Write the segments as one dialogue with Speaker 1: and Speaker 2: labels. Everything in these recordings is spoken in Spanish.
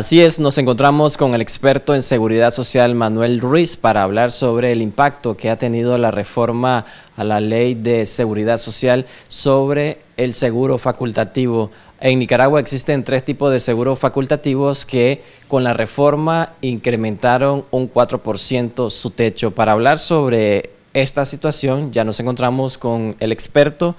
Speaker 1: Así es, nos encontramos con el experto en seguridad social Manuel Ruiz para hablar sobre el impacto que ha tenido la reforma a la ley de seguridad social sobre el seguro facultativo. En Nicaragua existen tres tipos de seguros facultativos que con la reforma incrementaron un 4% su techo. Para hablar sobre esta situación ya nos encontramos con el experto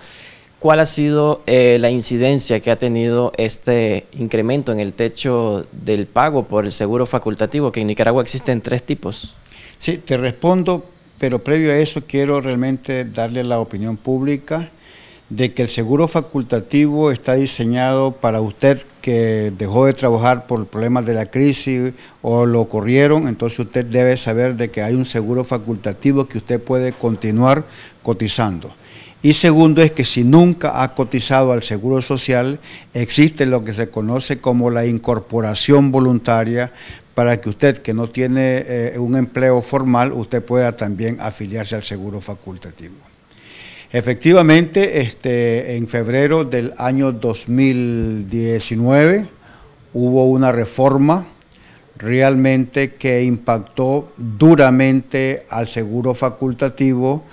Speaker 1: ¿Cuál ha sido eh, la incidencia que ha tenido este incremento en el techo del pago por el seguro facultativo, que en Nicaragua existen tres tipos? Sí, te respondo, pero previo a eso quiero realmente darle la opinión pública
Speaker 2: de que el seguro facultativo está diseñado para usted que dejó de trabajar por problemas de la crisis o lo corrieron, entonces usted debe saber de que hay un seguro facultativo que usted puede continuar cotizando. Y segundo es que si nunca ha cotizado al Seguro Social, existe lo que se conoce como la incorporación voluntaria para que usted que no tiene eh, un empleo formal, usted pueda también afiliarse al Seguro Facultativo. Efectivamente, este, en febrero del año 2019 hubo una reforma realmente que impactó duramente al Seguro Facultativo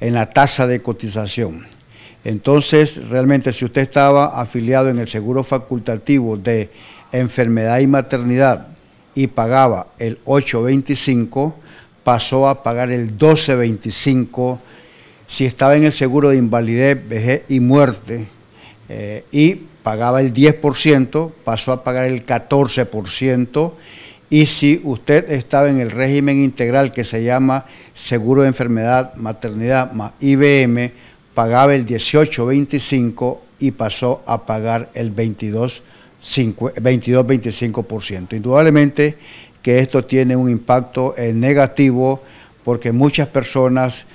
Speaker 2: en la tasa de cotización. Entonces, realmente si usted estaba afiliado en el seguro facultativo de enfermedad y maternidad y pagaba el 8.25, pasó a pagar el 12.25 si estaba en el seguro de invalidez, vejez y muerte eh, y pagaba el 10%, pasó a pagar el 14% y si usted estaba en el régimen integral que se llama Seguro de Enfermedad, Maternidad más IBM, pagaba el 18,25 y pasó a pagar el 22,25%. Indudablemente que esto tiene un impacto eh, negativo porque muchas personas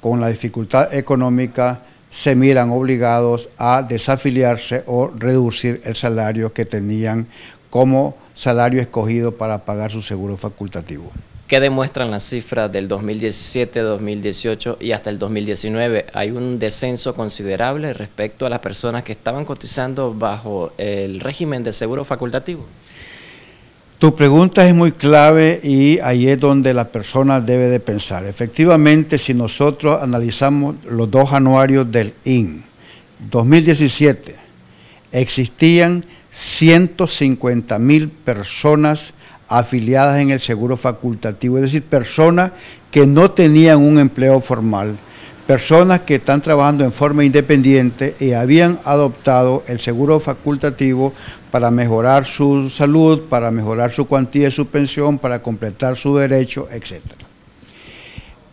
Speaker 2: con la dificultad económica se miran obligados a desafiliarse o reducir el salario que tenían como salario escogido para pagar su seguro facultativo.
Speaker 1: ¿Qué demuestran las cifras del 2017, 2018 y hasta el 2019? Hay un descenso considerable respecto a las personas que estaban cotizando bajo el régimen de seguro facultativo.
Speaker 2: Tu pregunta es muy clave y ahí es donde la persona debe de pensar. Efectivamente, si nosotros analizamos los dos anuarios del IN, 2017, existían 150 mil personas afiliadas en el seguro facultativo, es decir, personas que no tenían un empleo formal, personas que están trabajando en forma independiente y habían adoptado el seguro facultativo para mejorar su salud, para mejorar su cuantía de su pensión, para completar su derecho, etc.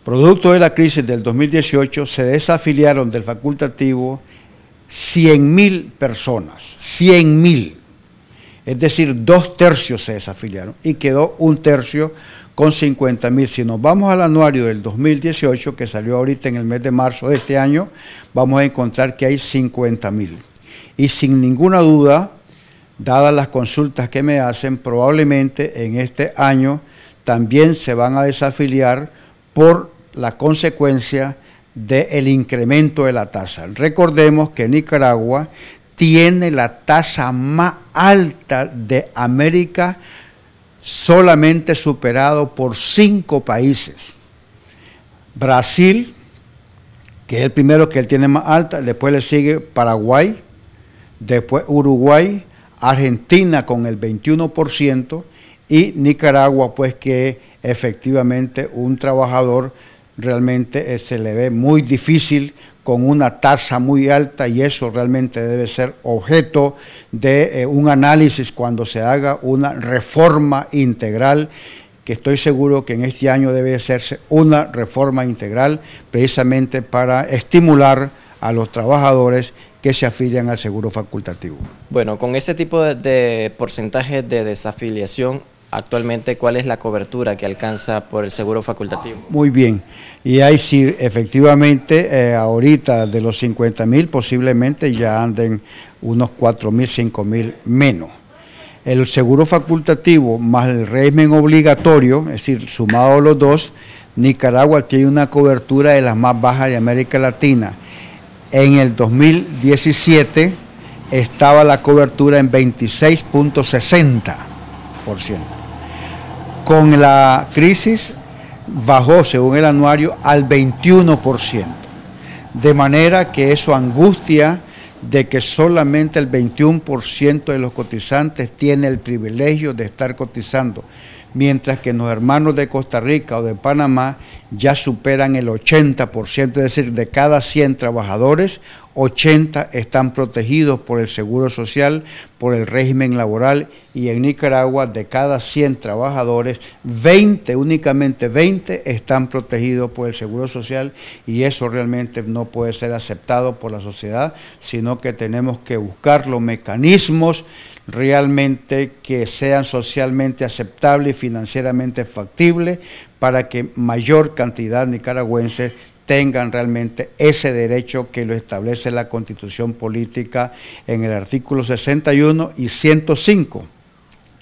Speaker 2: Producto de la crisis del 2018, se desafiliaron del facultativo 100 mil personas, 100 mil. Es decir, dos tercios se desafiliaron y quedó un tercio con 50 mil. Si nos vamos al anuario del 2018, que salió ahorita en el mes de marzo de este año, vamos a encontrar que hay 50 mil. Y sin ninguna duda, dadas las consultas que me hacen, probablemente en este año también se van a desafiliar por la consecuencia del incremento de la tasa. Recordemos que Nicaragua tiene la tasa más alta de América, solamente superado por cinco países. Brasil, que es el primero que él tiene más alta, después le sigue Paraguay, después Uruguay, Argentina con el 21% y Nicaragua, pues que efectivamente un trabajador realmente eh, se le ve muy difícil con una tasa muy alta y eso realmente debe ser objeto de eh, un análisis cuando se haga una reforma integral que estoy seguro que en este año debe hacerse una reforma integral precisamente para estimular a los trabajadores que se afilian al seguro facultativo.
Speaker 1: Bueno, con ese tipo de, de porcentaje de desafiliación actualmente cuál es la cobertura que alcanza por el seguro facultativo.
Speaker 2: Muy bien, y ahí sí, efectivamente, eh, ahorita de los 50 mil posiblemente ya anden unos 4 mil, 5 mil menos. El seguro facultativo más el régimen obligatorio, es decir, sumado los dos, Nicaragua tiene una cobertura de las más bajas de América Latina. En el 2017 estaba la cobertura en 26.60% con la crisis bajó, según el anuario, al 21%. De manera que eso angustia de que solamente el 21% de los cotizantes tiene el privilegio de estar cotizando mientras que los hermanos de Costa Rica o de Panamá ya superan el 80%, es decir, de cada 100 trabajadores, 80 están protegidos por el Seguro Social, por el régimen laboral y en Nicaragua de cada 100 trabajadores, 20, únicamente 20 están protegidos por el Seguro Social y eso realmente no puede ser aceptado por la sociedad, sino que tenemos que buscar los mecanismos realmente que sean socialmente aceptables y financieramente factibles para que mayor cantidad de nicaragüenses tengan realmente ese derecho que lo establece la constitución política en el artículo 61 y 105,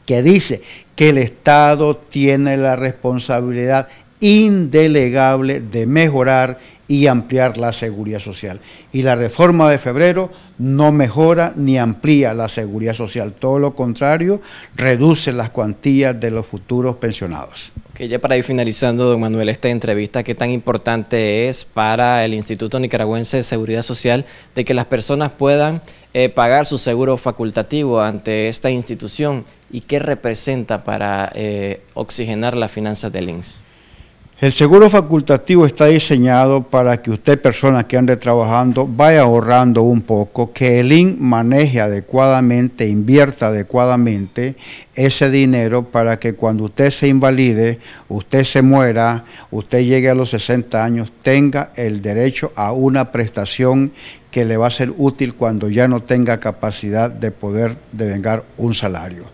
Speaker 2: que dice que el Estado tiene la responsabilidad indelegable de mejorar y ampliar la seguridad social. Y la reforma de febrero no mejora ni amplía la seguridad social, todo lo contrario, reduce las cuantías de los futuros pensionados.
Speaker 1: ya para ir finalizando, don Manuel, esta entrevista, ¿qué tan importante es para el Instituto Nicaragüense de Seguridad Social de que las personas puedan eh, pagar su seguro facultativo ante esta institución y qué representa para eh, oxigenar las finanzas del INSS?
Speaker 2: El seguro facultativo está diseñado para que usted, personas que ande trabajando, vaya ahorrando un poco, que el IN maneje adecuadamente, invierta adecuadamente ese dinero para que cuando usted se invalide, usted se muera, usted llegue a los 60 años, tenga el derecho a una prestación que le va a ser útil cuando ya no tenga capacidad de poder devengar un salario.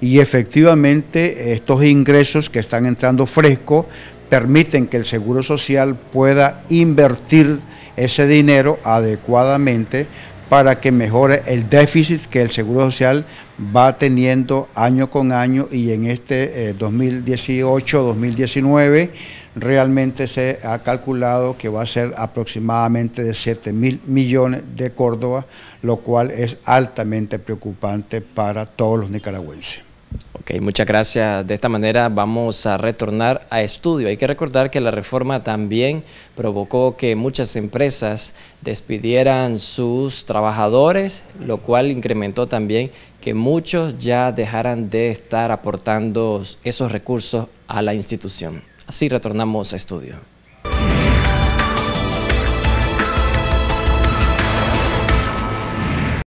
Speaker 2: Y efectivamente estos ingresos que están entrando frescos permiten que el Seguro Social pueda invertir ese dinero adecuadamente para que mejore el déficit que el Seguro Social va teniendo año con año y en este 2018-2019 eh, realmente se ha calculado que va a ser aproximadamente de 7 mil millones de Córdoba, lo cual es altamente preocupante para todos los nicaragüenses.
Speaker 1: Ok, muchas gracias. De esta manera vamos a retornar a estudio. Hay que recordar que la reforma también provocó que muchas empresas despidieran sus trabajadores, lo cual incrementó también que muchos ya dejaran de estar aportando esos recursos a la institución. Así retornamos a estudio.